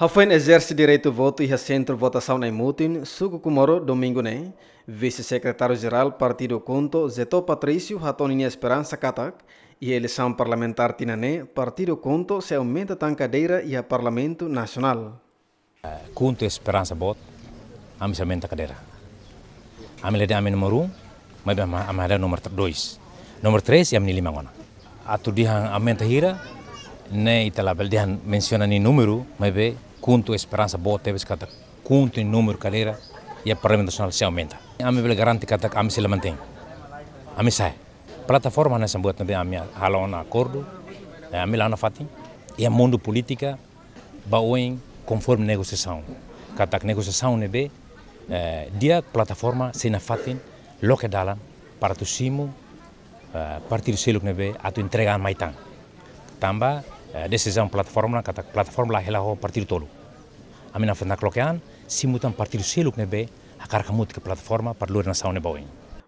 Hafein exerce direito ao voto e a centro votação em Mutin, Suco Kumoro, domingo nem. Vice-secretário-geral Partido Conto, Zeto Patrício, Ratoninha Esperança Katak, e eleição parlamentar Tinané, Partido Conto se aumenta a cadeira e a Parlamento Nacional. Conto Esperança Bot, se aumenta a cadeira. Am lede número 1, um, mas am lede número 2. Número 3 am lima A tu dihan aumenta hira, ne itala bel dihan menciona ni número, mas quanto a esperança boa teve que quanto número calera e a Parlamento Nacional se aumenta. A mim garante que a mim se mantém. A mim sai. Plataforma nessa boa também a minha rala um acordo, a mim lá na fatim e a mundo política baoem conforme negociação. Cada negociação é, dia plataforma se na fatim loke dalam para tu simu eh, partir né, a tu entregar entregan maitan. Tambah decisão plataforma kata plataforma lá hela partir tolu amina fenda clokean simutan partir selo knebe akar kamut ke plataforma parlur na saune bawin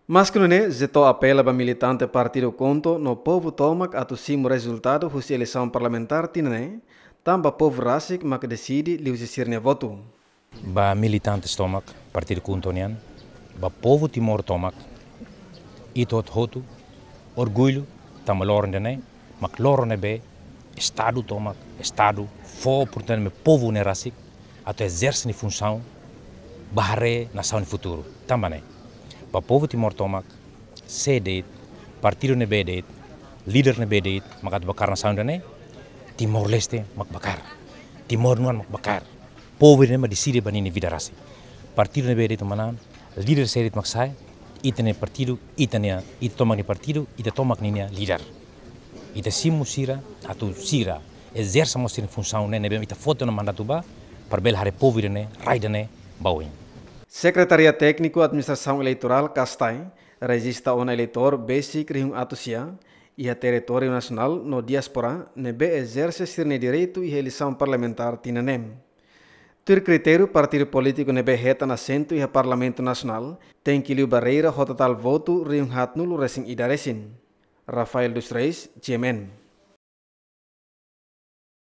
mas que não é, zetou apela para militante partido conto no povo tomak atu simo resultado hus eleição parlamentar tinane tamba povo rasik mak li liusi sirne voto ba militante stomak partido nian, ba povo timor tomak itot hotu orgulho tamalor ne mak loron be Estado toma, Estado for, portanto, o povo não é assim, até exerce a função, barre nação no futuro, também. Para o povo Timor toma, sede, partido não bede, líder não bede, magat bakar nação não Timor Leste mak bakar, Timor Nuan mak bakar, povo não decide banini vida rasi. Partido não bede, manan, líder sede mak sai, itane partido, itane, itamak ni partido, itatomak ni líder и simu си му сира, Ezersa ту сира е зер само сирен функционе не бем и та фото на мандату ба, парбел харе повирене, райдане, бауин. eleitoral Castai registra um eleitor basic rihung atusia e, e a território nacional no diaspora nebe exerce sirne direitu e eleição parlamentar tinanem. Tur critério partido político nebe heta na centro e a parlamento nacional tem que lhe barreira rotatal voto riung hat nulo recém idaresin. Rafael Dos Reis, CMN.